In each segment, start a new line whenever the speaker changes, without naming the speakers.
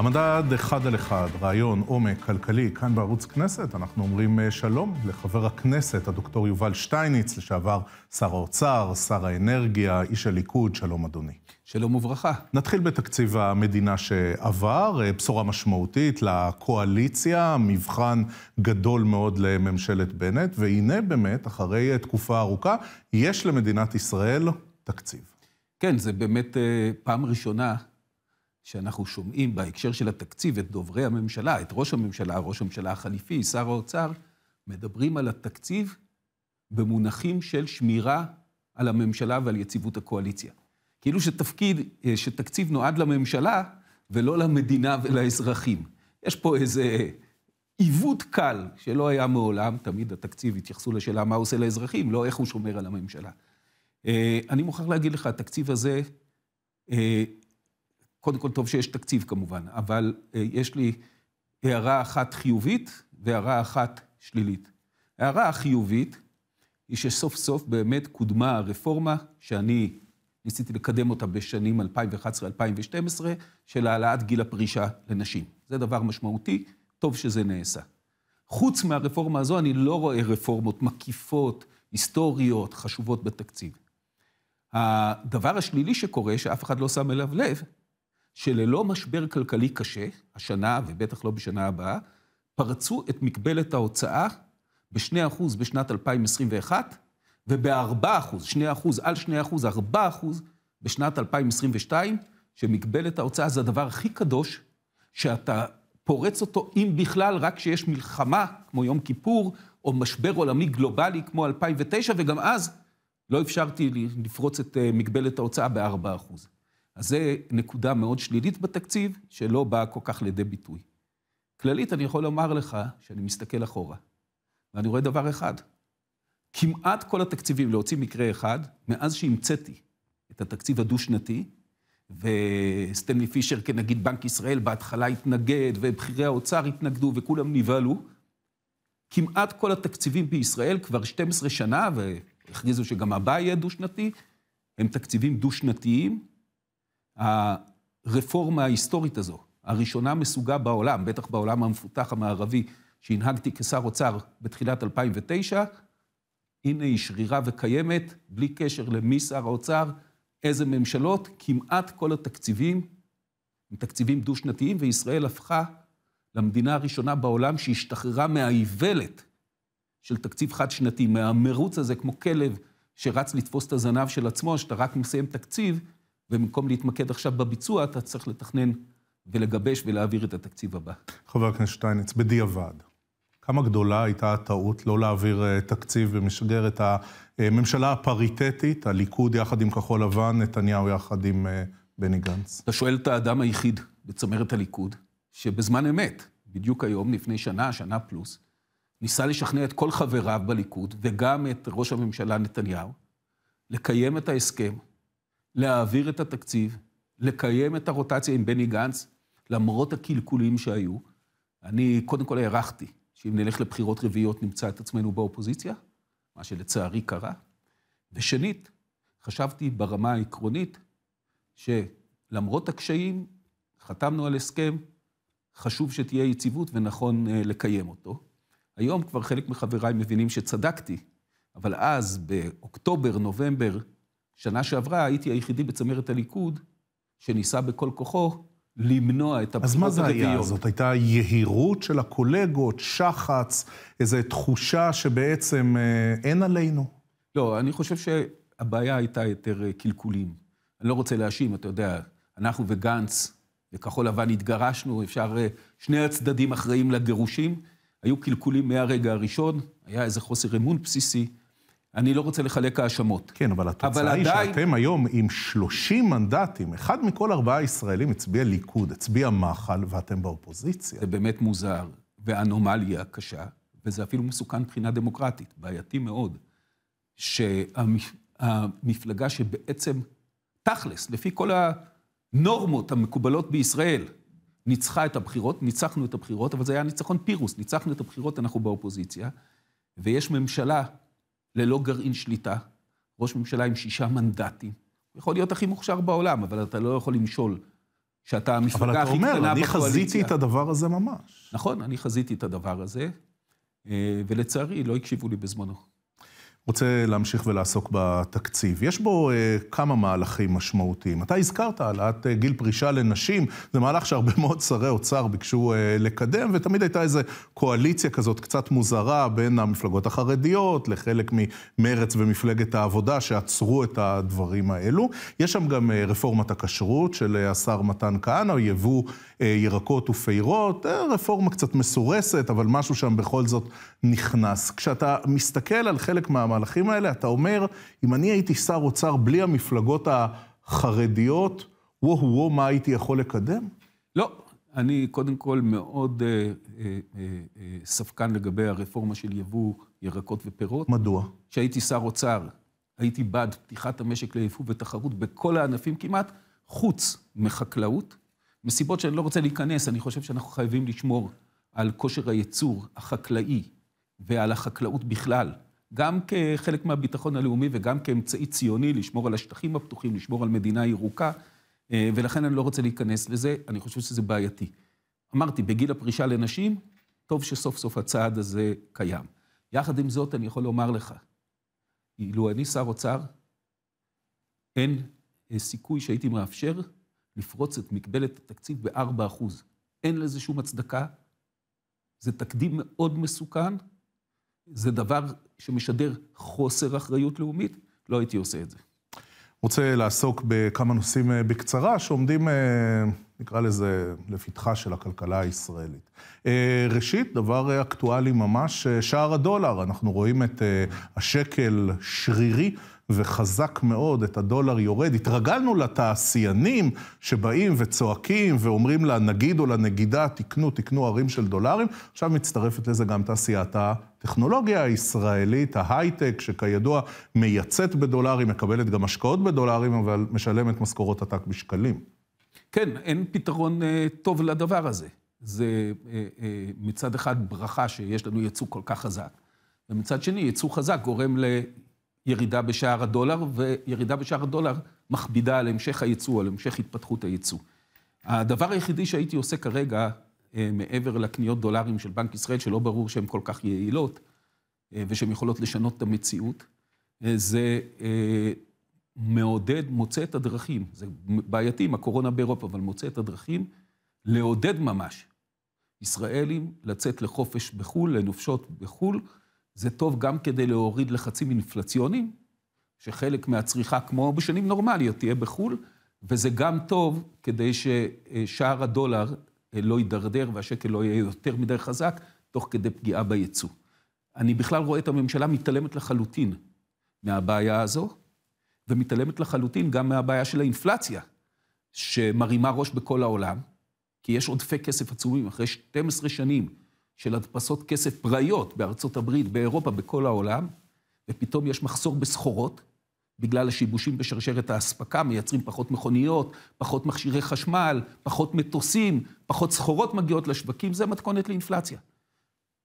המדד אחד על אחד, רעיון, עומק, כלכלי, כאן בערוץ כנסת, אנחנו אומרים אה, שלום לחבר הכנסת, הדוקטור יובל שטייניץ, לשעבר שר האוצר, שר האנרגיה, איש הליכוד, שלום אדוני. שלום וברכה. נתחיל בתקציב המדינה שעבר, אה, בשורה משמעותית לקואליציה, מבחן גדול מאוד לממשלת בנט, והנה באמת, אחרי אה, תקופה ארוכה, יש למדינת ישראל
תקציב. כן, זה באמת פעם ראשונה שאנחנו שומעים בהקשר של התקציב את דוברי הממשלה, את ראש הממשלה, ראש הממשלה החליפי, שר האוצר, מדברים על התקציב במונחים של שמירה על הממשלה ועל יציבות הקואליציה. כאילו שתפקיד, אה, שתקציב נועד לממשלה ולא למדינה ולאזרחים. יש פה איזה עיוות קל שלא היה מעולם, תמיד התקציב התייחסו לשאלה מה הוא עושה לאזרחים, לא איך הוא שומר על הממשלה. אה, אני מוכרח להגיד לך, התקציב הזה אה, קודם כל, טוב שיש תקציב כמובן, אבל אה, יש לי הערה אחת חיובית והערה אחת שלילית. ההערה החיובית היא שסוף סוף באמת קודמה הרפורמה שאני ניסיתי לקדם אותה בשנים 2011-2012, של העלאת גיל הפרישה לנשים. זה דבר משמעותי, טוב שזה נעשה. חוץ מהרפורמה הזו, אני לא רואה רפורמות מקיפות, היסטוריות, חשובות בתקציב. הדבר השלילי שקורה, שאף אחד לא שם אליו לב, שללא משבר כלכלי קשה, השנה ובטח לא בשנה הבאה, פרצו את מגבלת ההוצאה ב-2% בשנת 2021, וב-4%, 2% על 2%, 4% בשנת 2022, שמגבלת ההוצאה זה הדבר הכי קדוש, שאתה פורץ אותו, אם בכלל, רק כשיש מלחמה, כמו יום כיפור, או משבר עולמי גלובלי כמו 2009, וגם אז לא אפשרתי לפרוץ את אה, מגבלת ההוצאה ב-4%. אז זו נקודה מאוד שלילית בתקציב, שלא באה כל כך לידי ביטוי. כללית, אני יכול לומר לך שאני מסתכל אחורה, ואני רואה דבר אחד. כמעט כל התקציבים, להוציא מקרה אחד, מאז שהמצאתי את התקציב הדו-שנתי, וסטנלי פישר כנגיד בנק ישראל בהתחלה התנגד, ובכירי האוצר התנגדו, וכולם נבהלו, כמעט כל התקציבים בישראל כבר 12 שנה, והכריזו שגם הבא יהיה דו-שנתי, הם תקציבים דו-שנתיים, הרפורמה ההיסטורית הזו, הראשונה מסוגה בעולם, בטח בעולם המפותח המערבי, שהנהגתי כשר אוצר בתחילת 2009, הנה היא שרירה וקיימת, בלי קשר למי שר האוצר, איזה ממשלות, כמעט כל התקציבים הם תקציבים דו-שנתיים, וישראל הפכה למדינה הראשונה בעולם שהשתחררה מהאיוולת של תקציב חד-שנתי, מהמרוץ הזה, כמו כלב שרץ לתפוס את הזנב של עצמו, שאתה רק מסיים תקציב, ובמקום להתמקד עכשיו בביצוע, אתה צריך לתכנן ולגבש ולהעביר את התקציב הבא.
חבר הכנסת שטייניץ, בדיעבד, כמה גדולה הייתה הטעות לא להעביר אה, תקציב ומשגר את הממשלה אה, הפריטטית, הליכוד יחד עם כחול לבן, נתניהו
יחד עם אה, בני גנץ? אתה שואל את האדם היחיד בצמרת הליכוד, שבזמן אמת, בדיוק היום, לפני שנה, שנה פלוס, ניסה לשכנע את כל חבריו בליכוד, וגם את ראש הממשלה נתניהו, לקיים את ההסכם להעביר את התקציב, לקיים את הרוטציה עם בני גנץ, למרות הקלקולים שהיו. אני קודם כל הערכתי שאם נלך לבחירות רביעיות נמצא את עצמנו באופוזיציה, מה שלצערי קרה. ושנית, חשבתי ברמה העקרונית שלמרות הקשיים, חתמנו על הסכם, חשוב שתהיה יציבות ונכון אה, לקיים אותו. היום כבר חלק מחבריי מבינים שצדקתי, אבל אז, באוקטובר, נובמבר שנה שעברה הייתי היחידי בצמרת הליכוד שניסה בכל כוחו למנוע את הבחירות הרביעיות. אז מה זה הרביעיות. היה? זאת
הייתה יהירות של הקולגות, שחץ, איזו תחושה שבעצם
אה, אין עלינו? לא, אני חושב שהבעיה הייתה יותר אה, קלקולים. אני לא רוצה להאשים, אתה יודע, אנחנו וגנץ וכחול לבן התגרשנו, אפשר, אה, שני הצדדים אחראים לגירושים. היו קלקולים מהרגע הראשון, היה איזה חוסר אמון בסיסי. אני לא רוצה לחלק האשמות. כן, אבל התוצאה אבל היא עדיין...
שאתם היום עם 30
מנדטים, אחד מכל ארבעה ישראלים הצביע ליכוד, הצביע מח"ל, ואתם באופוזיציה. זה באמת מוזר, ואנומליה קשה, וזה אפילו מסוכן מבחינה דמוקרטית, בעייתי מאוד, שהמפלגה שבעצם, תכלס, לפי כל הנורמות המקובלות בישראל, ניצחה את הבחירות, ניצחנו את הבחירות, אבל זה היה ניצחון פירוס, ניצחנו את הבחירות, אנחנו באופוזיציה, ויש ממשלה ללא גרעין שליטה, ראש ממשלה עם שישה מנדטים. יכול להיות הכי מוכשר בעולם, אבל אתה לא יכול למשול. שאתה המפלגה הכי קטנה בקואליציה. אבל אתה אומר, אני בקואליציה. חזיתי את הדבר הזה ממש. נכון, אני חזיתי את הדבר הזה, אה, ולצערי, לא הקשיבו לי בזמנו.
רוצה להמשיך ולעסוק בתקציב. יש בו אה, כמה מהלכים משמעותיים. אתה הזכרת העלאת אה, גיל פרישה לנשים, זה מהלך שהרבה מאוד שרי אוצר ביקשו אה, לקדם, ותמיד הייתה איזו קואליציה כזאת קצת מוזרה בין המפלגות החרדיות לחלק ממרץ ומפלגת העבודה שעצרו את הדברים האלו. יש שם גם אה, רפורמת הכשרות של אה, השר אה, מתן כהנא, יבוא אה, ירקות ופירות, אה, רפורמה קצת מסורסת, אבל משהו שם בכל זאת נכנס. כשאתה מסתכל על חלק מה... המהלכים האלה, אתה אומר, אם אני הייתי שר אוצר בלי המפלגות
החרדיות, וואו וואו, מה הייתי יכול לקדם? לא, אני קודם כל מאוד אה, אה, אה, אה, ספקן לגבי הרפורמה של יבוא ירקות ופירות. מדוע? כשהייתי שר אוצר, הייתי בעד פתיחת המשק ליבוא ותחרות בכל הענפים כמעט, חוץ מחקלאות. מסיבות שאני לא רוצה להיכנס, אני חושב שאנחנו חייבים לשמור על כושר הייצור החקלאי ועל החקלאות בכלל. גם כחלק מהביטחון הלאומי וגם כאמצעי ציוני, לשמור על השטחים הפתוחים, לשמור על מדינה ירוקה, אה, ולכן אני לא רוצה להיכנס לזה, אני חושב שזה בעייתי. אמרתי, בגיל הפרישה לנשים, טוב שסוף סוף הצעד הזה קיים. יחד עם זאת, אני יכול לומר לך, אילו אני שר אוצר, אין אה, סיכוי שהייתי מאפשר לפרוץ את מגבלת התקציב ב-4%. אין לזה שום הצדקה. זה תקדים מאוד מסוכן, זה דבר שמשדר חוסר אחריות לאומית, לא הייתי עושה את זה.
רוצה לעסוק בכמה נושאים אה, בקצרה שעומדים, אה, נקרא לזה, לפתחה של הכלכלה הישראלית. אה, ראשית, דבר אקטואלי ממש, שער הדולר. אנחנו רואים את השקל שרירי וחזק מאוד את הדולר יורד. התרגלנו לתעשיינים שבאים וצועקים ואומרים לנגיד או לנגידה, תקנו, תקנו ערים של דולרים. עכשיו מצטרפת לזה גם תעשיית הטכנולוגיה הישראלית, ההייטק, שכידוע מייצאת בדולרים, מקבלת גם השקעות בדולרים, אבל משלמת משכורות
עתק בשקלים. כן, אין פתרון אה, טוב לדבר הזה. זה אה, אה, מצד אחד ברכה שיש לנו יצוא כל כך חזק, ומצד שני, יצוא חזק גורם ל... ירידה בשער הדולר, וירידה בשער הדולר מכבידה על המשך הייצוא, על המשך התפתחות הייצוא. הדבר היחידי שהייתי עושה כרגע, אה, מעבר לקניות דולרים של בנק ישראל, שלא ברור שהן כל כך יעילות, אה, ושהן יכולות לשנות את המציאות, אה, זה מעודד, מוצא את הדרכים, זה בעייתי עם הקורונה באירופה, אבל מוצא את הדרכים, לעודד ממש ישראלים לצאת לחופש בחו"ל, לנופשות בחו"ל, זה טוב גם כדי להוריד לחצים אינפלציוניים, שחלק מהצריכה, כמו בשנים נורמליות, תהיה בחו"ל, וזה גם טוב כדי ששער הדולר אה, לא יידרדר והשקל לא יהיה יותר מדי חזק, תוך כדי פגיעה ביצוא. אני בכלל רואה את הממשלה מתעלמת לחלוטין מהבעיה הזו, ומתעלמת לחלוטין גם מהבעיה של האינפלציה, שמרימה ראש בכל העולם, כי יש עודפי כסף עצומים אחרי 12 שנים של הדפסות כסף פראיות בארצות הברית, באירופה, בכל העולם, ופתאום יש מחסור בסחורות, בגלל השיבושים בשרשרת האספקה, מייצרים פחות מכוניות, פחות מכשירי חשמל, פחות מטוסים, פחות סחורות מגיעות לשווקים, זה מתכונת לאינפלציה.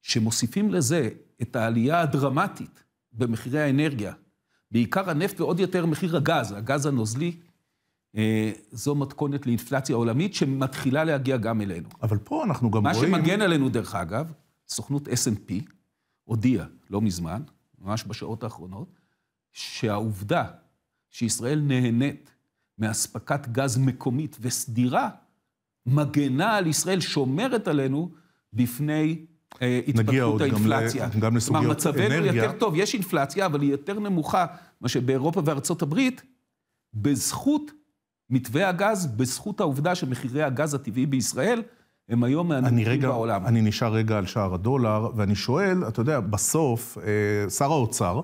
שמוסיפים לזה את העלייה הדרמטית במחירי האנרגיה, בעיקר הנפט ועוד יותר מחיר הגז, הגז הנוזלי, אה, זו מתכונת לאינפלציה עולמית שמתחילה להגיע גם אלינו. אבל פה אנחנו גם מה רואים... מה שמגן עלינו, דרך אגב, סוכנות S&P הודיעה לא מזמן, ממש בשעות האחרונות, שהעובדה שישראל נהנית מאספקת גז מקומית וסדירה, מגנה על ישראל, שומרת עלינו בפני אה, התפתחות האינפלציה. נגיע גם, גם לסוגיות אנרגיה. מצבנו אנרגיה. יותר טוב, יש אינפלציה, אבל היא יותר נמוכה מאשר באירופה וארצות הברית, בזכות מתווה הגז בזכות העובדה שמחירי הגז הטבעי בישראל הם היום מהנמוכים
בעולם. אני
נשאר רגע על שער הדולר, ואני שואל, אתה יודע, בסוף, אה, שר האוצר,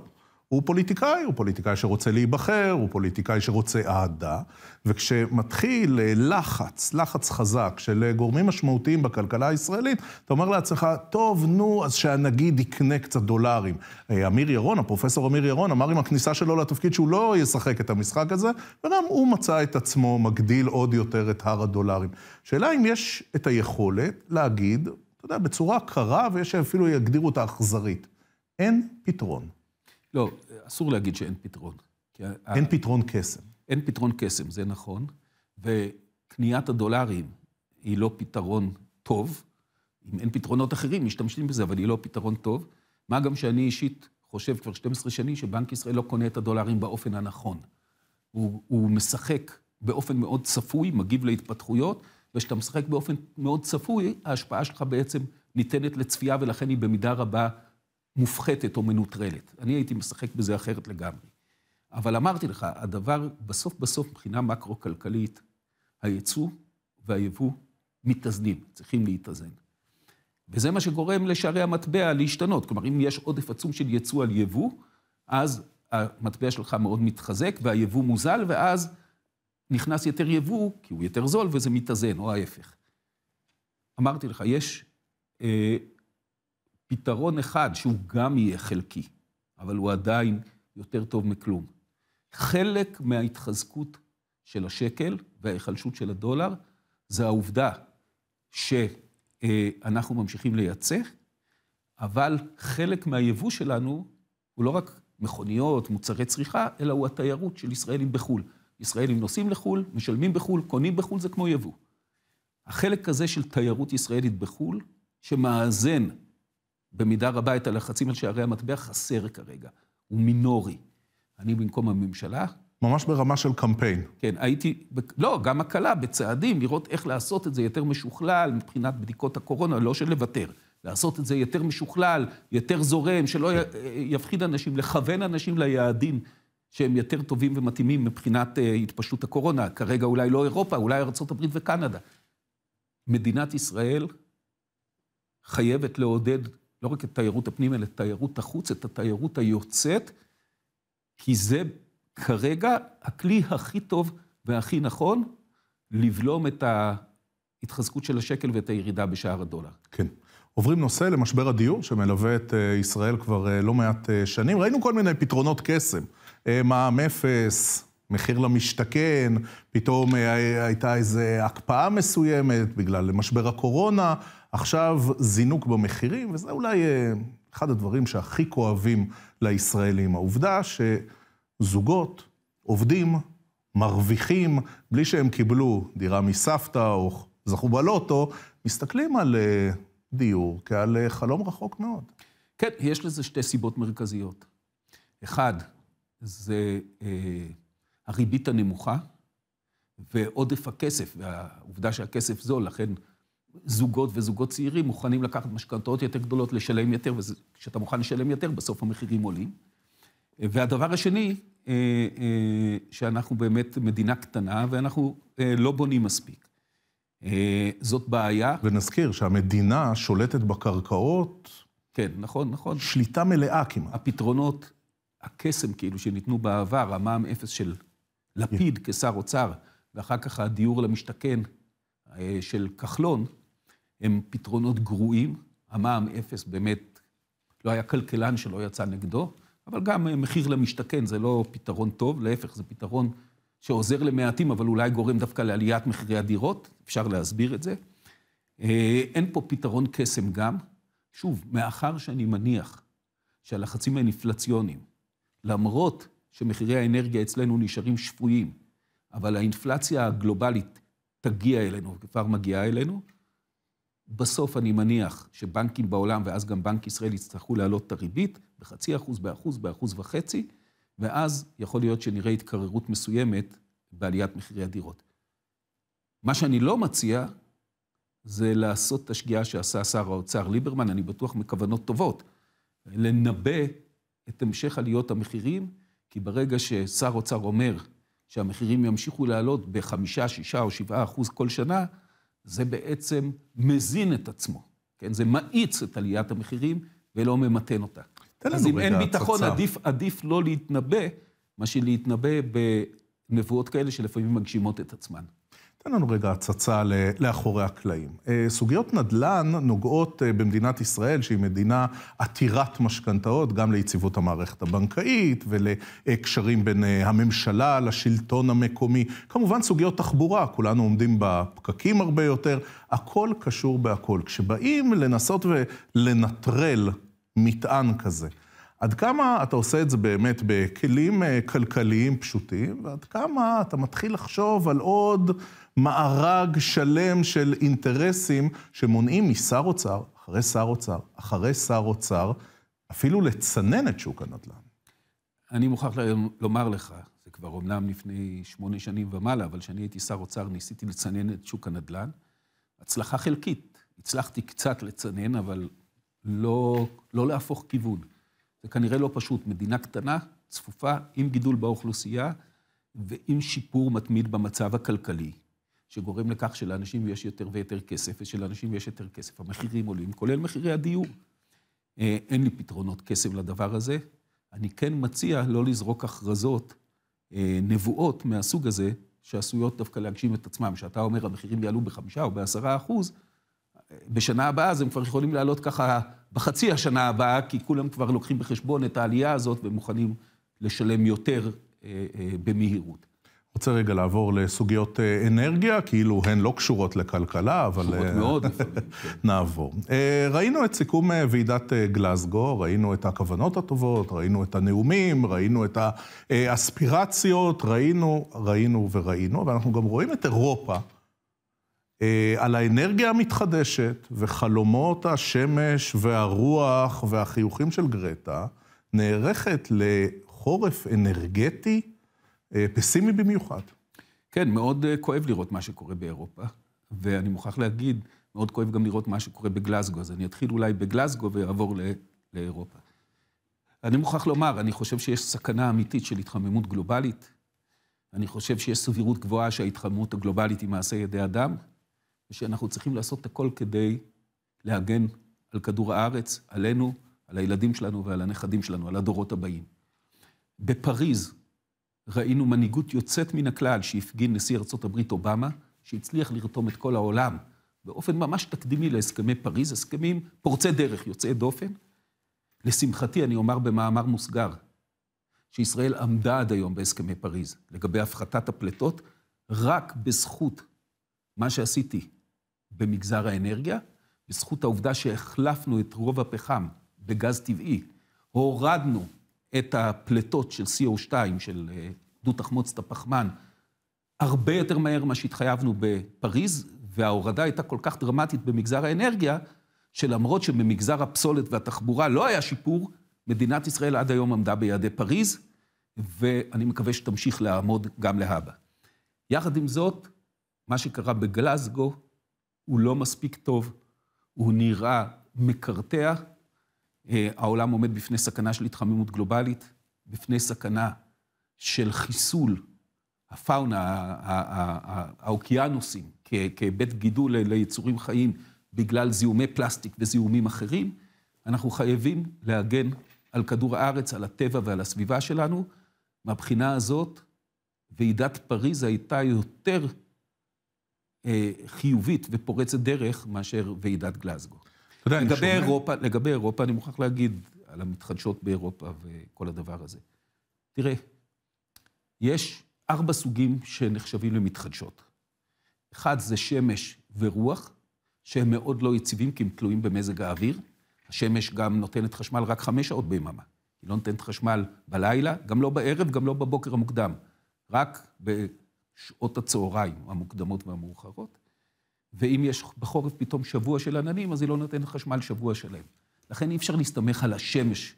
הוא פוליטיקאי, הוא פוליטיקאי שרוצה להיבחר, הוא פוליטיקאי שרוצה אהדה, וכשמתחיל אה, לחץ, לחץ חזק של אה, גורמים משמעותיים בכלכלה הישראלית, אתה אומר לעצמך, טוב, נו, אז שהנגיד יקנה קצת דולרים. אה, אמיר ירון, הפרופסור אמיר ירון, אמר עם הכניסה שלו לתפקיד שהוא לא ישחק את המשחק הזה, וגם הוא מצא את עצמו מגדיל עוד יותר את הר הדולרים. שאלה אם יש את היכולת להגיד, אתה יודע, בצורה קרה, ויש שאפילו יגדירו אותה אכזרית. אין פתרון.
לא, אסור להגיד שאין פתרון. אין ה... פתרון קסם. אין פתרון קסם, זה נכון. וקניית הדולרים היא לא פתרון טוב. אם אין פתרונות אחרים, משתמשים בזה, אבל היא לא פתרון טוב. מה גם שאני אישית חושב כבר 12 שנים שבנק ישראל לא קונה את הדולרים באופן הנכון. הוא, הוא משחק באופן מאוד צפוי, מגיב להתפתחויות, וכשאתה משחק באופן מאוד צפוי, ההשפעה שלך בעצם ניתנת לצפייה, ולכן היא במידה רבה מופחתת או מנוטרלת. אני הייתי משחק בזה אחרת לגמרי. אבל אמרתי לך, הדבר, בסוף בסוף, מבחינה מקרו-כלכלית, היצוא והיבוא מתאזנים, צריכים להתאזן. וזה מה שגורם לשערי המטבע להשתנות. כלומר, אם יש עודף עצום של יצוא על יבוא, אז המטבע שלך מאוד מתחזק והיבוא מוזל, ואז נכנס יותר יבוא, כי הוא יותר זול, וזה מתאזן, או ההפך. אמרתי לך, יש אה, פתרון אחד, שהוא גם יהיה חלקי, אבל הוא עדיין יותר טוב מכלום. חלק מההתחזקות של השקל וההיחלשות של הדולר, זה העובדה שאנחנו ממשיכים לייצא, אבל חלק מהיבוא שלנו הוא לא רק מכוניות, מוצרי צריכה, אלא הוא התיירות של ישראלים בחו"ל. ישראלים נוסעים לחו"ל, משלמים בחו"ל, קונים בחו"ל, זה כמו יבוא. החלק הזה של תיירות ישראלית בחו"ל, שמאזן במידה רבה את הלחצים על שערי המטבע חסר כרגע, הוא מינורי. אני במקום הממשלה. ממש ברמה של קמפיין. כן, הייתי, לא, גם הקלה, בצעדים, לראות איך לעשות את זה יותר משוכלל מבחינת בדיקות הקורונה, לא של לוותר. לעשות את זה יותר משוכלל, יותר זורם, שלא כן. יפחיד אנשים, לכוון אנשים ליעדים שהם יותר טובים ומתאימים מבחינת אה, התפשטות הקורונה. כרגע אולי לא אירופה, אולי ארה"ב וקנדה. מדינת ישראל חייבת לעודד לא רק את תיירות הפנים, אלא את תיירות החוץ, את התיירות היוצאת, כי זה כרגע הכלי הכי טוב והכי נכון לבלום את ההתחזקות של השקל ואת הירידה בשער הדולר.
כן. עוברים נושא למשבר הדיור, שמלווה את אה, ישראל כבר אה, לא מעט אה, שנים. ראינו כל מיני פתרונות קסם. מע"מ אפס, מחיר למשתכן, פתאום אה, הייתה איזו הקפאה מסוימת בגלל משבר הקורונה, עכשיו זינוק במחירים, וזה אולי אה, אחד הדברים שהכי כואבים לישראלים, העובדה שזוגות עובדים, מרוויחים, בלי שהם קיבלו דירה מסבתא או זכו בלוטו, מסתכלים על אה,
דיור כעל חלום רחוק מאוד. כן, יש לזה שתי סיבות מרכזיות. אחד, זה אה, הריבית הנמוכה ועודף הכסף, והעובדה שהכסף זול, לכן זוגות וזוגות צעירים מוכנים לקחת משכנתאות יותר גדולות, לשלם יותר, וכשאתה מוכן לשלם יותר, בסוף המחירים עולים. והדבר השני, אה, אה, שאנחנו באמת מדינה קטנה, ואנחנו אה, לא בונים מספיק. זאת בעיה. ונזכיר
שהמדינה
שולטת בקרקעות... כן, נכון, נכון. שליטה מלאה כמעט. הפתרונות, הקסם כאילו שניתנו בעבר, המע"מ אפס של לפיד כשר אוצר, ואחר כך הדיור למשתכן אה, של כחלון, הם פתרונות גרועים. המע"מ אפס באמת, לא היה כלכלן שלא יצא נגדו, אבל גם אה, מחיר למשתכן זה לא פתרון טוב, להפך, זה פתרון שעוזר למעטים, אבל אולי גורם דווקא לעליית מחירי הדירות, אפשר להסביר את זה. אה, אין פה פתרון קסם גם. שוב, מאחר שאני מניח שהלחצים האינפלציוניים, למרות שמחירי האנרגיה אצלנו נשארים שפויים, אבל האינפלציה הגלובלית תגיע אלינו, כבר מגיעה אלינו. בסוף אני מניח שבנקים בעולם, ואז גם בנק ישראל, יצטרכו להעלות את הריבית בחצי אחוז, באחוז, באחוז וחצי, ואז יכול להיות שנראה התקררות מסוימת בעליית מחירי הדירות. מה שאני לא מציע זה לעשות את השגיאה שעשה שר האוצר ליברמן, אני בטוח מכוונות טובות, לנבא את המשך עליות המחירים כי ברגע ששר אוצר אומר שהמחירים ימשיכו לעלות בחמישה, שישה או שבעה אחוז כל שנה, זה בעצם מזין את עצמו, כן? זה מאיץ את עליית המחירים ולא ממתן אותה. תן אז אם אין ביטחון, עדיף, עדיף לא להתנבא, מה שלהתנבא בנבואות כאלה שלפעמים מגשימות את עצמן. תן לנו רגע הצצה לאחורי הקלעים.
אה, סוגיות נדל"ן נוגעות אה, במדינת ישראל, שהיא מדינה עתירת משכנתאות, גם ליציבות המערכת הבנקאית ולקשרים בין אה, הממשלה לשלטון המקומי. כמובן סוגיות תחבורה, כולנו עומדים בפקקים הרבה יותר, הכל קשור בהכל. כשבאים לנסות ולנטרל מטען כזה, עד כמה אתה עושה את זה באמת בכלים כלכליים פשוטים, ועד כמה אתה מתחיל לחשוב על עוד... מארג שלם של אינטרסים שמונעים משר אוצר, אחרי שר אוצר, אחרי שר אוצר, אפילו לצנן את שוק הנדל"ן.
אני מוכרח לומר לך, זה כבר אומנם לפני שמונה שנים ומעלה, אבל כשאני הייתי שר אוצר ניסיתי לצנן את שוק הנדל"ן. הצלחה חלקית. הצלחתי קצת לצנן, אבל לא, לא להפוך כיוון. זה כנראה לא פשוט. מדינה קטנה, צפופה, עם גידול באוכלוסייה ועם שיפור מתמיד במצב הכלכלי. שגורם לכך שלאנשים יש יותר ויותר כסף, ושלאנשים יש יותר כסף. המחירים עולים, כולל מחירי הדיור. אה, אין לי פתרונות קסם לדבר הזה. אני כן מציע לא לזרוק הכרזות, אה, נבואות מהסוג הזה, שעשויות דווקא להגשים את עצמם. כשאתה אומר, המחירים יעלו בחמישה או בעשרה אחוז, אה, בשנה הבאה אז הם כבר יכולים לעלות ככה בחצי השנה הבאה, כי כולם כבר לוקחים בחשבון את העלייה הזאת ומוכנים לשלם יותר
במהירות. רוצה רגע לעבור לסוגיות אה, אנרגיה, כאילו הן לא קשורות לכלכלה, אבל... קשורות אה, מאוד. כן. נעבור. אה, ראינו את סיכום ועידת גלזגו, ראינו את הכוונות הטובות, ראינו את הנאומים, ראינו את האספירציות, ראינו, ראינו וראינו, ואנחנו גם רואים את אירופה. על האנרגיה המתחדשת וחלומות השמש והרוח והחיוכים של גרטה, נערכת
לחורף אנרגטי אה, פסימי במיוחד. כן, מאוד אה, כואב לראות מה שקורה באירופה, ואני מוכרח להגיד, מאוד כואב גם לראות מה שקורה בגלזגו, אז אני אתחיל אולי בגלזגו ואעבור לאירופה. אני מוכרח לומר, אני חושב שיש סכנה אמיתית של התחממות גלובלית. אני חושב שיש סבירות גבוהה שההתחממות הגלובלית היא מעשה ידי אדם, ושאנחנו צריכים לעשות את הכל כדי להגן על כדור הארץ, עלינו, על הילדים שלנו ועל הנכדים שלנו, על הדורות הבאים. בפריז, ראינו מנהיגות יוצאת מן הכלל שהפגין נשיא ארה"ב אובמה, שהצליח לרתום את כל העולם באופן ממש תקדימי להסכמי פריז, הסכמים פורצי דרך, יוצאי דופן. לשמחתי, אני אומר במאמר מוסגר, שישראל עמדה עד היום בהסכמי פריז לגבי הפחתת הפליטות, רק בזכות מה שעשיתי במגזר האנרגיה, בזכות העובדה שהחלפנו את רוב הפחם בגז טבעי, הורדנו את הפליטות של CO2, של אה, דו את הפחמן הרבה יותר מהר ממה שהתחייבנו בפריז, וההורדה הייתה כל כך דרמטית במגזר האנרגיה, שלמרות שבמגזר הפסולת והתחבורה לא היה שיפור, מדינת ישראל עד היום עמדה ביעדי פריז, ואני מקווה שתמשיך לעמוד גם להבא. יחד עם זאת, מה שקרה בגלזגו הוא לא מספיק טוב, הוא נראה מקרטע. אה, העולם עומד בפני סכנה של התחממות גלובלית, בפני סכנה של חיסול הפאונה, האוקיינוסים, כבית גידול ליצורים חיים בגלל זיהומי פלסטיק וזיהומים אחרים, אנחנו חייבים להגן על כדור הארץ, על הטבע ועל הסביבה שלנו. מהבחינה הזאת, ועידת פריז הייתה יותר אה, חיובית ופורצת דרך מאשר ועידת גלזגו.
אתה יודע, לגבי שומע... אירופה,
לגבי אירופה, אני מוכרח להגיד על המתחדשות באירופה וכל הדבר הזה. תראה, יש ארבע סוגים שנחשבים למתחדשות. אחד זה שמש ורוח, שהם מאוד לא יציבים כי הם תלויים במזג האוויר. השמש גם נותנת חשמל רק חמש שעות ביממה. היא לא נותנת חשמל בלילה, גם לא בערב, גם לא בבוקר המוקדם. רק בשעות הצהריים, המוקדמות והמאוחרות. ואם יש בחורף פתאום שבוע של עננים, אז היא לא נותנת חשמל שבוע שלם. לכן אי אפשר להסתמך על השמש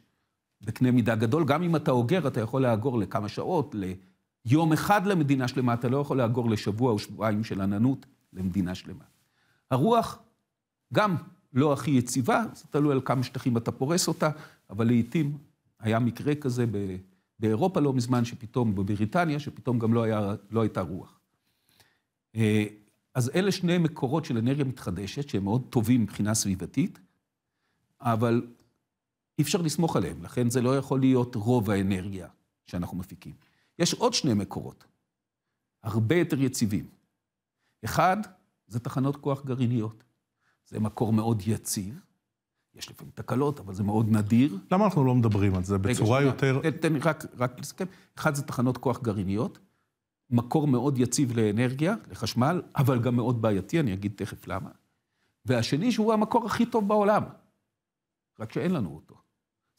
בקנה מידה גדול. גם אם אתה אוגר, אתה יכול לאגור לכמה שעות, יום אחד למדינה שלמה, אתה לא יכול לאגור לשבוע או שבועיים של עננות למדינה שלמה. הרוח גם לא הכי יציבה, זה תלוי על כמה שטחים אתה פורס אותה, אבל לעיתים היה מקרה כזה באירופה לא מזמן, שפתאום, בבריטניה, שפתאום גם לא, היה, לא הייתה רוח. אה, אז אלה שני מקורות של אנרגיה מתחדשת, שהם מאוד טובים מבחינה סביבתית, אבל אי אפשר לסמוך עליהם, לכן זה לא יכול להיות רוב האנרגיה שאנחנו מפיקים. יש עוד שני מקורות, הרבה יותר יציבים. אחד, זה תחנות כוח גרעיניות. זה מקור מאוד יציב, יש לפעמים תקלות, אבל זה מאוד נדיר. למה אנחנו לא מדברים על זה בצורה רגע, יותר... תן, תן לי רק, רק לסכם. אחד, זה תחנות כוח גרעיניות, מקור מאוד יציב לאנרגיה, לחשמל, אבל גם מאוד בעייתי, אני אגיד תכף למה. והשני, שהוא המקור הכי טוב בעולם, רק שאין לנו אותו,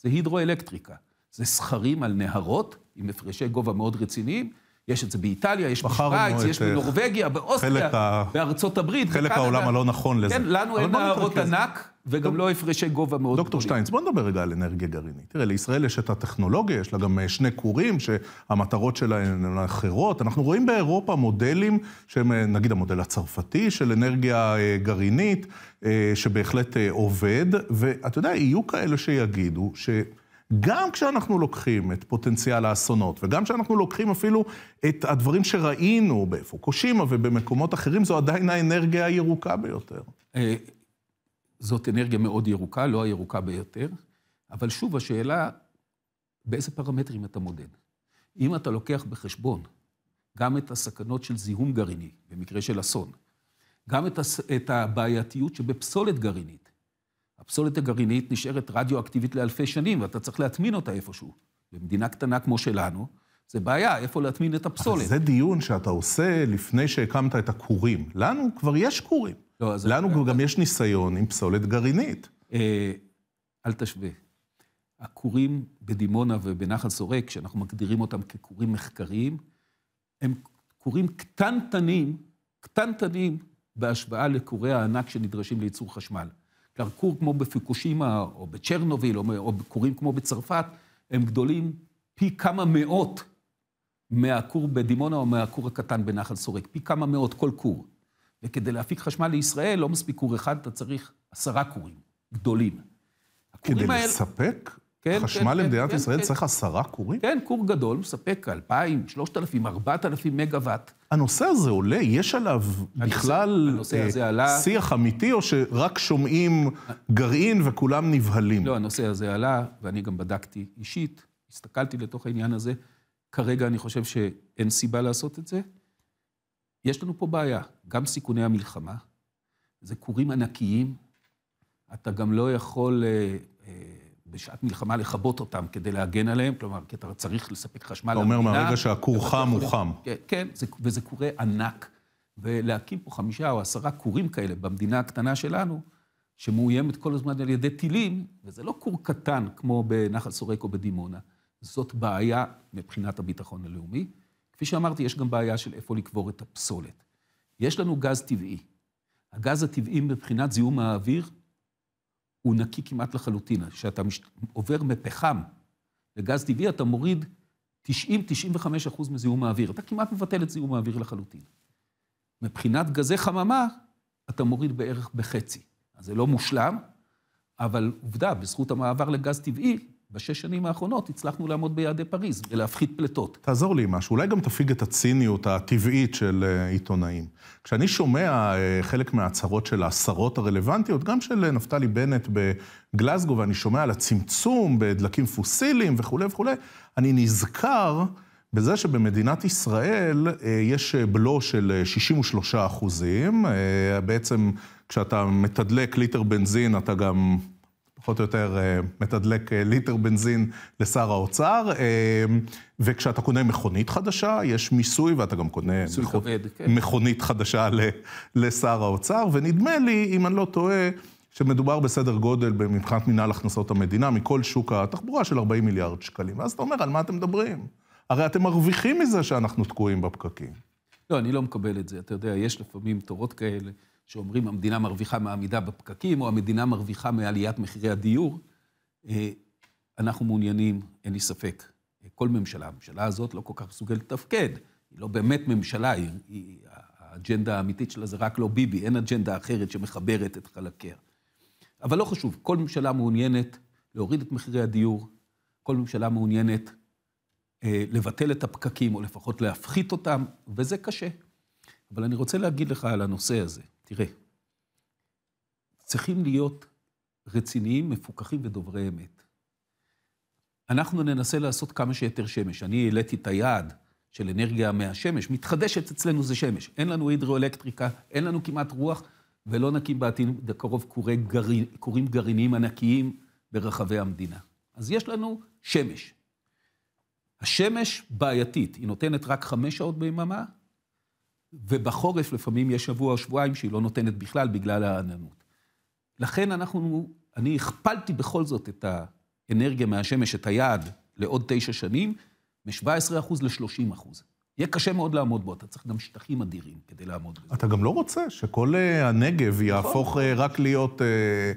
זה הידרואלקטריקה. זה סכרים על נהרות, עם הפרשי גובה מאוד רציניים. יש את זה באיטליה, יש בשוויץ, יש בנורבגיה, באוסטריה, בארצות הברית. חלק בקנדה. העולם הלא נכון לזה. כן, לנו אין נהרות ענק,
וגם דוק... לא הפרשי גובה מאוד דוקטור גדולים. דוקטור שטיינץ, בוא נדבר רגע על אנרגיה גרעינית. תראה, לישראל יש את הטכנולוגיה, יש לה גם אה, שני כורים שהמטרות שלהן הן אחרות. אנחנו רואים באירופה מודלים שהם, אה, נגיד המודל הצרפתי של אנרגיה אה, גרעינית, שבהחלט עובד, ואתה יודע, יהיו כאלה שיגידו ש... גם כשאנחנו לוקחים את פוטנציאל האסונות, וגם כשאנחנו לוקחים אפילו את הדברים שראינו בפוקושימה ובמקומות אחרים, זו עדיין האנרגיה הירוקה ביותר.
אה, זאת אנרגיה מאוד ירוקה, לא הירוקה ביותר, אבל שוב, השאלה, באיזה פרמטרים אתה מודד? אם אתה לוקח בחשבון גם את הסכנות של זיהום גרעיני, במקרה של אסון, גם את, הס... את הבעייתיות שבפסולת גרעינית, הפסולת הגרעינית נשארת רדיואקטיבית לאלפי שנים, ואתה צריך להטמין אותה איפשהו. במדינה קטנה כמו שלנו, זה בעיה, איפה להטמין את הפסולת. אבל
זה דיון שאתה עושה לפני שהקמת את הכורים. לנו כבר יש כורים. לא, לנו גם יש ניסיון עם פסולת גרעינית.
אה, אל תשווה. הכורים בדימונה ובנחל סורק, שאנחנו מגדירים אותם ככורים מחקריים, הם כורים קטנטנים, קטנטנים, בהשוואה לכורי הענק שנדרשים לייצור חשמל. כרכור כמו בפיקושימה, או בצ'רנוביל, או, או כורים כמו בצרפת, הם גדולים פי כמה מאות מהכור בדימונה או מהכור הקטן בנחל סורק. פי כמה מאות כל כור. וכדי להפיק חשמל לישראל, לא מספיק כור אחד, אתה צריך עשרה כורים גדולים. כדי האל... לספק כן, חשמל כן, למדינת כן, כן, ישראל כן, צריך עשרה כורים? כן, כור גדול מספק 2,000, 3,000, 4,000 מגה-ואט. הנושא הזה עולה? יש עליו בכלל הנושא הנושא אה, עלה... שיח
אמיתי, או שרק שומעים
גרעין וכולם נבהלים? לא, הנושא הזה עלה, ואני גם בדקתי אישית, הסתכלתי לתוך העניין הזה. כרגע אני חושב שאין סיבה לעשות את זה. יש לנו פה בעיה, גם סיכוני המלחמה, זה כורים ענקיים, אתה גם לא יכול... אה, אה, בשעת מלחמה לכבות אותם כדי להגן עליהם, כלומר, כי אתה צריך לספק חשמל למדינה. אתה אומר, מהרגע שהכור חם, הוא חם. כן, כן זה, וזה קורה ענק. ולהקים פה חמישה או עשרה כורים כאלה במדינה הקטנה שלנו, שמאוימת כל הזמן על ידי טילים, וזה לא כור קטן כמו בנחל סורק או בדימונה. זאת בעיה מבחינת הביטחון הלאומי. כפי שאמרתי, יש גם בעיה של איפה לקבור את הפסולת. יש לנו גז טבעי. הגז הטבעי מבחינת זיהום האוויר הוא נקי כמעט לחלוטין. כשאתה מש... עובר מפחם לגז טבעי, אתה מוריד 90-95 מזיהום האוויר. אתה כמעט מבטל את זיהום האוויר לחלוטין. מבחינת גזי חממה, אתה מוריד בערך בחצי. אז זה לא מושלם, אבל עובדה, בזכות המעבר לגז טבעי, בשש שנים האחרונות הצלחנו לעמוד ביעדי פריז ולהפחית פליטות.
תעזור לי עם משהו, אולי גם תפיג את הציניות הטבעית של אה, עיתונאים. כשאני שומע אה, חלק מההצהרות של השרות הרלוונטיות, גם של אה, נפתלי בנט בגלזגו, ואני שומע על הצמצום בדלקים פוסיליים וכולי וכולי, אני נזכר בזה שבמדינת ישראל יש בלו של 63 אחוזים, בעצם כשאתה מתדלק ליטר בנזין אתה גם... פחות או יותר אה, מתדלק אה, ליטר בנזין לשר האוצר, אה, וכשאתה קונה מכונית חדשה, יש מיסוי, ואתה גם קונה מיסוי מכ... כבד, כן. מכונית חדשה לשר האוצר, ונדמה לי, אם אני לא טועה, שמדובר בסדר גודל מבחינת מנהל הכנסות המדינה, מכל שוק התחבורה של 40 מיליארד שקלים. ואז אתה אומר, על מה אתם מדברים? הרי אתם מרוויחים מזה שאנחנו תקועים בפקקים.
לא, אני לא מקבל את זה. אתה יודע, יש לפעמים תורות כאלה. שאומרים המדינה מרוויחה מעמידה בפקקים, או המדינה מרוויחה מעליית מחירי הדיור, אה, אנחנו מעוניינים, אין לי ספק, אה, כל ממשלה, הממשלה הזאת לא כל כך מסוגלת לתפקד, היא לא באמת ממשלה, היא, היא, האג'נדה האמיתית שלה זה רק לא ביבי, אין אג'נדה אחרת שמחברת את חלקיה. אבל לא חשוב, כל ממשלה מעוניינת להוריד את מחירי הדיור, כל ממשלה מעוניינת אה, לבטל את הפקקים, או לפחות להפחית אותם, וזה קשה. אבל אני רוצה להגיד לך על הנושא הזה. תראה, צריכים להיות רציניים, מפוקחים ודוברי אמת. אנחנו ננסה לעשות כמה שיותר שמש. אני העליתי את היעד של אנרגיה מהשמש, מתחדשת אצלנו זה שמש. אין לנו הידרואלקטריקה, אין לנו כמעט רוח, ולא נקים בעתיד הקרוב כורים גרעין, גרעיניים ענקיים ברחבי המדינה. אז יש לנו שמש. השמש בעייתית, היא נותנת רק חמש שעות ביממה, ובחורף לפעמים יש שבוע או שבועיים שהיא לא נותנת בכלל בגלל העננות. לכן אנחנו, אני הכפלתי בכל זאת את האנרגיה מהשמש, את היעד, לעוד תשע שנים, מ-17% ל-30%. יהיה קשה מאוד לעמוד בו, אתה צריך גם שטחים אדירים כדי
לעמוד בזה. אתה גם לא רוצה שכל uh, הנגב נכון. יהפוך uh, רק להיות... Uh...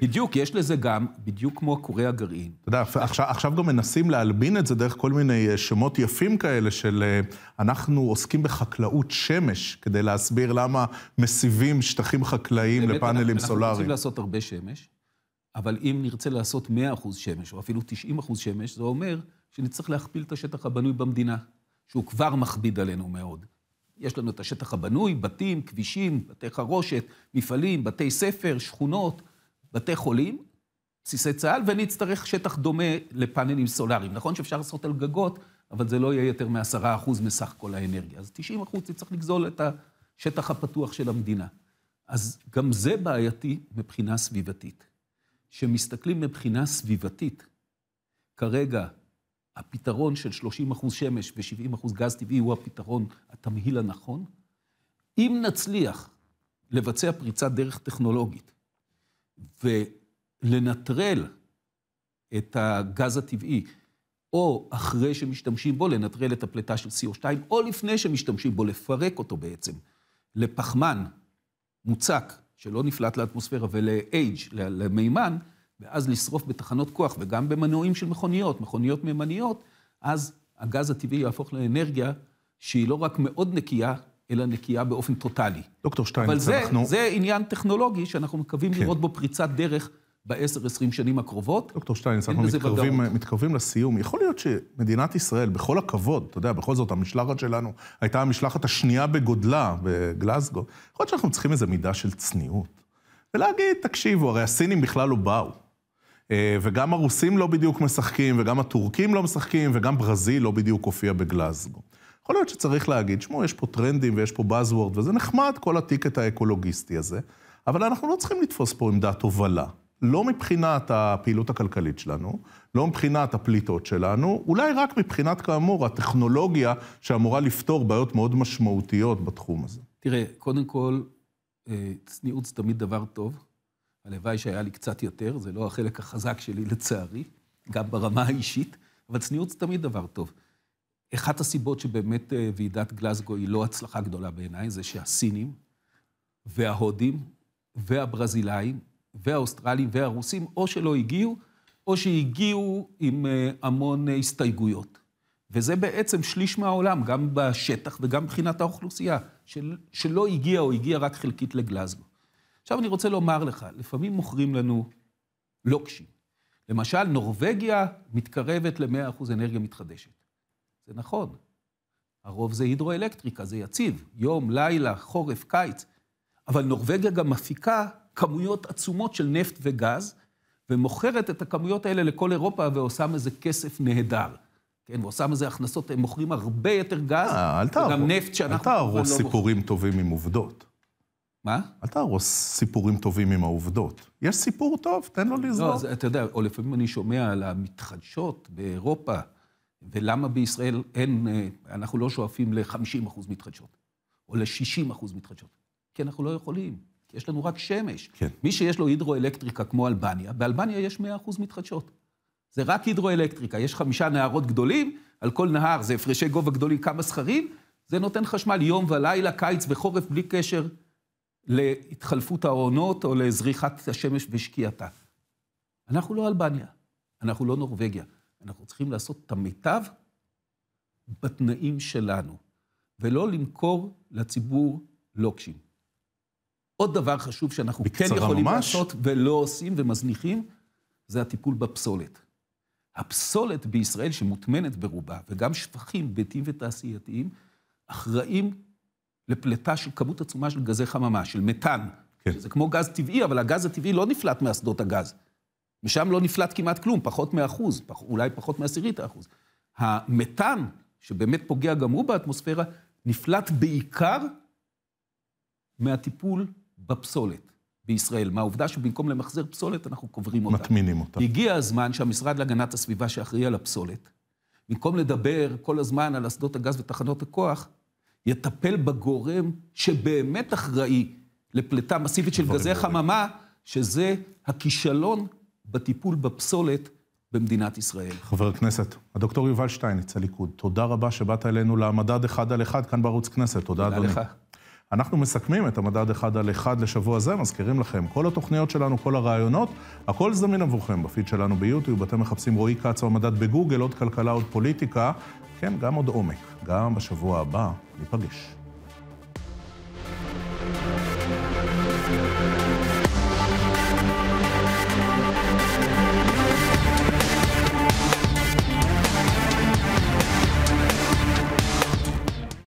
בדיוק, יש לזה גם, בדיוק כמו כורי הגרעין. אתה יודע, נכון. עכשיו עכשיו גם מנסים להלבין את זה דרך כל מיני שמות יפים כאלה של uh, אנחנו עוסקים בחקלאות שמש, כדי להסביר למה מסיבים שטחים חקלאיים באמת, לפאנלים סולאריים. אנחנו רוצים
לעשות הרבה שמש, אבל אם נרצה לעשות 100% שמש, או אפילו 90% שמש, זה אומר שנצטרך להכפיל את השטח הבנוי במדינה. שהוא כבר מכביד עלינו מאוד. יש לנו את השטח הבנוי, בתים, כבישים, בתי חרושת, מפעלים, בתי ספר, שכונות, בתי חולים, בסיסי צה"ל, ונצטרך שטח דומה לפאנלים סולאריים. נכון שאפשר לעשות על גגות, אבל זה לא יהיה יותר מ-10% מסך כל האנרגיה. אז 90 אחוז צריך לגזול את השטח הפתוח של המדינה. אז גם זה בעייתי מבחינה סביבתית. כשמסתכלים מבחינה סביבתית, כרגע הפתרון של 30 אחוז שמש ו-70 אחוז גז טבעי הוא הפתרון, התמהיל הנכון. אם נצליח לבצע פריצת דרך טכנולוגית ולנטרל את הגז הטבעי, או אחרי שמשתמשים בו, לנטרל את הפליטה של CO2, או לפני שמשתמשים בו, לפרק אותו בעצם לפחמן מוצק שלא נפלט לאטמוספירה ול-H, למימן, ואז לשרוף בתחנות כוח וגם במנועים של מכוניות, מכוניות מימניות, אז הגז הטבעי יהפוך לאנרגיה שהיא לא רק מאוד נקייה, אלא נקייה באופן טוטאלי.
דוקטור שטיינץ, אבל זה, אנחנו... אבל
זה עניין טכנולוגי שאנחנו מקווים כן. לראות בו פריצת דרך בעשר, עשרים שנים הקרובות. דוקטור שטיינץ, אנחנו מתקרבים,
מתקרבים לסיום. יכול להיות שמדינת ישראל, בכל הכבוד, אתה יודע, בכל זאת, המשלחת שלנו הייתה המשלחת השנייה בגודלה בגלסגו. יכול להיות שאנחנו צריכים איזו מידה של צניעות. ולהגיד, תקשיבו, הרי הסינים בכלל לא באו. אה, וגם הרוסים לא בדיוק משחקים, וגם הטורקים לא משחקים, וגם ברזיל לא בדיוק הופיע בגלזגו. יכול להיות שצריך להגיד, שמעו, יש פה טרנדים ויש פה באזוורד, וזה נחמד, כל הטיקט האקולוגיסטי הזה, אבל אנחנו לא צריכים לתפוס פה עמדת הובלה. לא מבחינת הפעילות הכלכלית שלנו, לא מבחינת הפליטות שלנו, אולי רק מבחינת, כאמור, הטכנולוגיה שאמורה לפתור בעיות מאוד משמעותיות בתחום הזה.
תראה, קודם כל, אה, צניעות זה תמיד דבר טוב. הלוואי שהיה לי קצת יותר, זה לא החלק החזק שלי לצערי, גם ברמה האישית, אבל צניעות זה תמיד דבר טוב. אחת הסיבות שבאמת אה, ועידת גלזגו היא לא הצלחה גדולה בעיניי, זה שהסינים וההודים והברזילאים והאוסטרלים והרוסים או שלא הגיעו, או שהגיעו עם אה, המון אה, הסתייגויות. וזה בעצם שליש מהעולם, גם בשטח וגם מבחינת האוכלוסייה, של, שלא הגיע או הגיע רק חלקית לגלזגו. עכשיו אני רוצה לומר לך, לפעמים מוכרים לנו לוקשים. למשל, נורבגיה מתקרבת ל-100% אנרגיה מתחדשת. זה נכון. הרוב זה הידרואלקטריקה, זה יציב, יום, לילה, חורף, קיץ. אבל נורבגיה גם מפיקה כמויות עצומות של נפט וגז, ומוכרת את הכמויות האלה לכל אירופה ועושה מזה כסף נהדר. כן, ועושה מזה הכנסות, הם מוכרים הרבה יותר גז, אה, וגם תעבור, נפט שאנחנו... אל תערוך לא סיפורים
מוכרים. טובים עם עובדות. מה? אל תהרוס סיפורים טובים עם העובדות. יש סיפור טוב, תן לו לא,
לזרוק. לא, אז אתה יודע, או לפעמים אני שומע על המתחדשות באירופה, ולמה בישראל אין, אה, אנחנו לא שואפים ל-50% מתחדשות, או ל-60% מתחדשות. כי אנחנו לא יכולים, כי יש לנו רק שמש. כן. מי שיש לו הידרואלקטריקה כמו אלבניה, באלבניה יש 100% מתחדשות. זה רק הידרואלקטריקה, יש חמישה נהרות גדולים, על כל נהר זה הפרשי גובה גדולים, כמה סכרים, זה נותן חשמל יום ולילה, קיץ וחורף, בלי קשר. להתחלפות העונות או לזריחת השמש ושקיעתה. אנחנו לא אלבניה, אנחנו לא נורבגיה. אנחנו צריכים לעשות את המיטב בתנאים שלנו, ולא למכור לציבור לוקשים. עוד דבר חשוב שאנחנו כן יכולים ממש. לעשות ולא עושים ומזניחים, זה הטיפול בפסולת. הפסולת בישראל, שמוטמנת ברובה, וגם שפכים ביתיים ותעשייתיים, אחראים לפליטה של כמות עצומה של גזי חממה, של מתאן. כן. זה כמו גז טבעי, אבל הגז הטבעי לא נפלט מאסדות הגז. משם לא נפלט כמעט כלום, פחות מאחוז, פח, אולי פחות מעשירית האחוז. המתאן, שבאמת פוגע גם הוא באטמוספירה, נפלט בעיקר מהטיפול בפסולת בישראל. מהעובדה שבמקום למחזר פסולת, אנחנו קוברים אותה. מטמינים אותה. הגיע הזמן שהמשרד להגנת הסביבה שאחראי על הפסולת, במקום לדבר כל הזמן על אסדות הגז ותחנות הכוח, יטפל בגורם שבאמת אחראי לפליטה מסיבית של גזי חממה, שזה הכישלון בטיפול בפסולת במדינת ישראל.
חבר הכנסת, הדוקטור יובל שטייניץ, הליכוד, תודה רבה שבאת אלינו למדד אחד על אחד כאן בערוץ כנסת. תודה, תודה אדוני. לך. אנחנו מסכמים את המדד אחד על אחד לשבוע זה, מזכירים לכם, כל התוכניות שלנו, כל הרעיונות, הכל זמין עבורכם בפיד שלנו ביוטיוב, אתם מחפשים רועי כץ או המדד בגוגל, עוד כלכלה, עוד פוליטיקה, כן, גם עוד עומק. גם בשבוע הבא ניפגש.